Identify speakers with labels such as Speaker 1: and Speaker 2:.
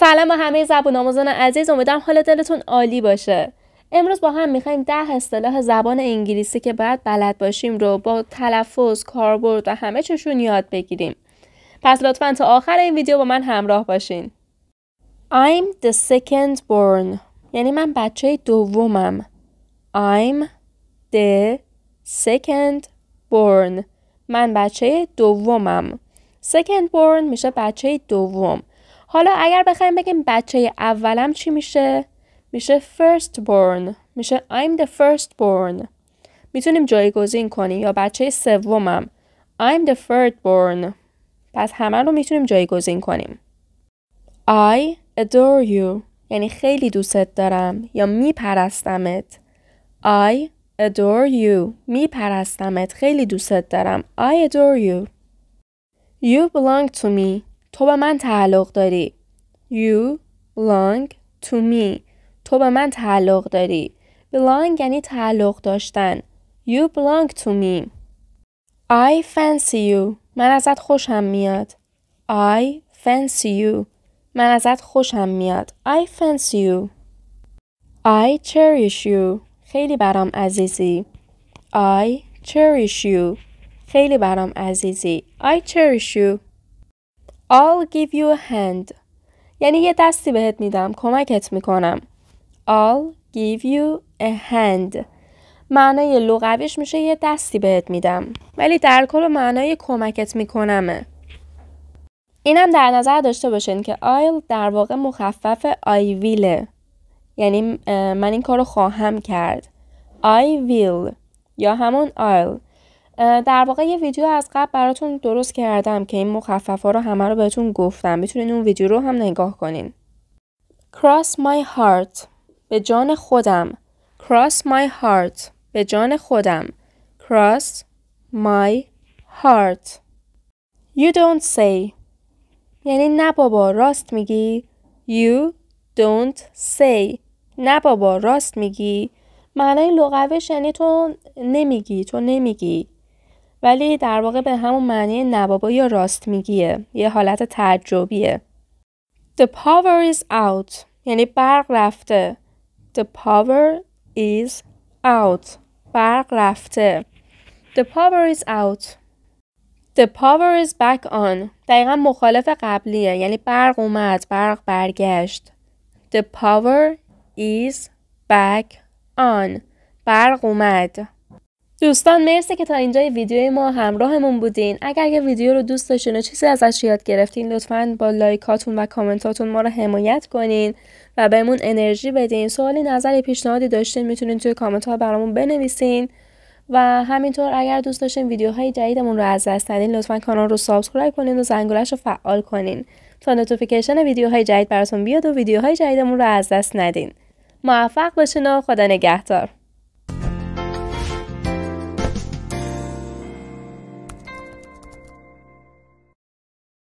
Speaker 1: سلام به همه زبان آموزان عزیز امیدوارم حال دلتون عالی باشه امروز با هم میخوایم ده اصطلاح زبان انگلیسی که باید بلد باشیم رو با تلفظ کاربرد و همه چشون یاد بگیریم پس لطفا تا آخر این ویدیو با من همراه باشین I'm the second born یعنی من بچه دومم I'm the second born من بچه دومم second born میشه بچه دوم حالا اگر بخوایم بگیم بچه اولم چی میشه میشه first born میشه I'm the first born میتونیم جایگزین کنیم یا بچه سومم I'm the third born پس همه رو میتونیم جایگزین کنیم I adore you یعنی خیلی دوستت دارم یا میپرستمت I adore you میپرستمت خیلی دوستت دارم I adore you You belong to me تو به من تعلق داری. You belong to me. تو به من تعلق داری. belong یعنی تعلق داشتن. You belong to me. I fancy you. من ازت خوشم میاد. I fancy you. من ازت خوشم میاد. I fancy you. I cherish you. خیلی برام عزیزی. I cherish you. خیلی برام عزیزی. I cherish you. I'll give you a hand. یعنی یه دستی بهت میدم کمکت میکنم. I'll give you a hand. معنای لغویش میشه یه دستی بهت میدم. ولی در کل معنای کمکت میکنمه. اینم در نظر داشته باشین که I'll در واقع مخفف I will. یعنی من این کارو خواهم کرد. I will یا همون I'll. در واقع یه ویدیو از قبل براتون درست کردم که این مخففا رو همه رو بهتون گفتم میتونین اون ویدیو رو هم نگاه کنین Cross my heart به جان خودم Cross my heart به جان خودم Cross my heart You don't say یعنی نه بابا راست میگی You don't say نه بابا راست میگی معنای لغویش یعنی تو نمیگی تو نمیگی ولی در واقع به همون معنی نبابا یا راست میگیه یه حالت تعجبیه The power is out یعنی برق رفته The power is out برق رفته The power is out The power is back on دقیقا مخالف قبلیه یعنی برق اومد برق برگشت The power is back on برق اومد دوستان مرسی که تا اینجا ویدیو ما همراهمون بودین اگر یه ویدیو رو دوست داشتین و چیزی ازش یاد گرفتین لطفا با لایکاتون و کامنتاتون ما رو حمایت کنین و بهمون انرژی بدین سوالی نظری پیشنهادی داشتین میتونین توی کامنت ها برامون بنویسین و همینطور اگر دوست داشتین ویدیوهای جدیدمون رو از دست ندین لطفا کانال رو سابسکرایب کنین و زنگولش رو فعال کنین تا نوتیفیکیشن ویدیوهای جدید براتون بیاد و ویدیوهای جدیدمون رو از دست ندین موفق باشین و خدا نگهدار